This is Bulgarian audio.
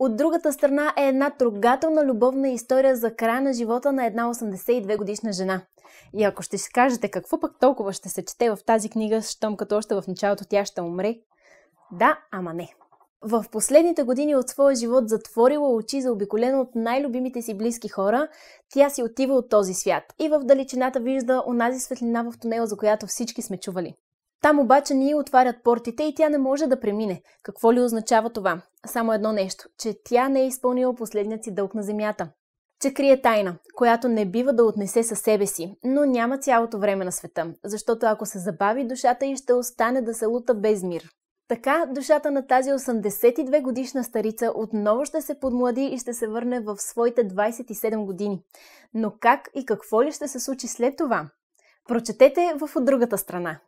От другата страна е една трогателна любовна история за края на живота на една 82 годишна жена. И ако ще си кажете какво пък толкова ще се чете в тази книга, щом като още в началото тя ще умре, да, ама не. В последните години от своя живот затворила очи за обиколено от най-любимите си близки хора, тя си отива от този свят и в далечината вижда онази светлина в тунела, за която всички сме чували. Там обаче ние отварят портите и тя не може да премине. Какво ли означава това? Само едно нещо, че тя не е изпълнила последният си дълг на земята. Че крие тайна, която не бива да отнесе със себе си, но няма цялото време на света, защото ако се забави, душата й ще остане да се лута без мир. Така душата на тази 82 годишна старица отново ще се подмлади и ще се върне в своите 27 години. Но как и какво ли ще се случи след това? Прочетете в от другата страна.